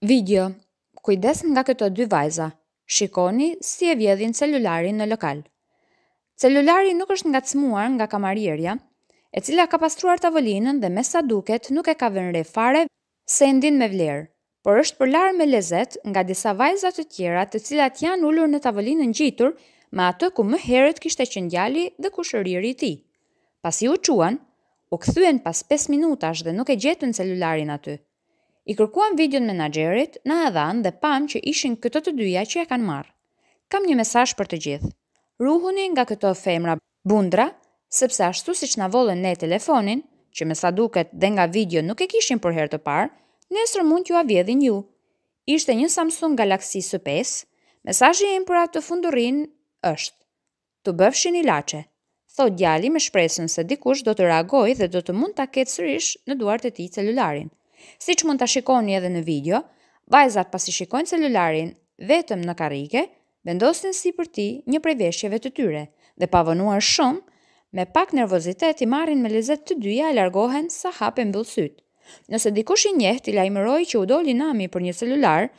Video Kujdes nga këto dy vajza, shikoni si e vjedhin celularin në lokal. Celulari nuk është nga cmuar nga kamarirja, e cila ka pastruar tavolinën dhe me sa duket nuk e ka vënre fare sendin me vlerë, por është përlar me lezet nga disa vajzat të tjera të cilat janë ullur në tavolinën gjitur me atë ku më herët kishte qëndjali djali dhe kushëriri i tij. Pasi u çuan, u kthyen pas 5 minutash dhe nuk e gjetën celularin aty. I kërkuan videon menaxherit, na e dhan dhe pam që ishin këto të dyja që ja kanë marr. Kam një mesazh për të gjithë. Ruhuni nga këto femra bundra, sepse ashtu siç na vollen ne telefonin, që me sa duket dhe nga video nuk e kishin për herë të parë, nesër mund t'ju a vjedhin ju. Ishte një Samsung Galaxy S5. Mesazhi im për atë fundurin është. Të bëfshin lache, thot djali me shpresën se dikush do të reagoj dhe do të mund të aketë sërish në duart e ti celularin. Si që mund të shikoni edhe në video, vajzat pasi shikojnë celularin vetëm në karike, vendosin si për ti një prejveshjeve të tyre dhe pavonuar shumë, me pak nervozitet i marrin me lezet të dyja e largohen sa hapen bëllësyt. Nëse dikush i njeht i lajmëroj që u doli nami për një celular,